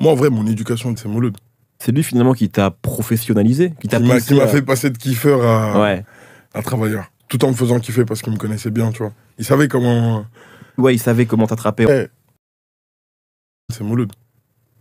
Moi, en vrai, mon éducation, c'est Mouloud. C'est lui finalement qui t'a professionnalisé, qui t'a m'a fait passer de kiffeur à, travailleur. Tout en me faisant kiffer parce qu'il me connaissait bien, tu vois. Il savait comment. Ouais, il savait comment t'attraper. C'est eh. Mouloud.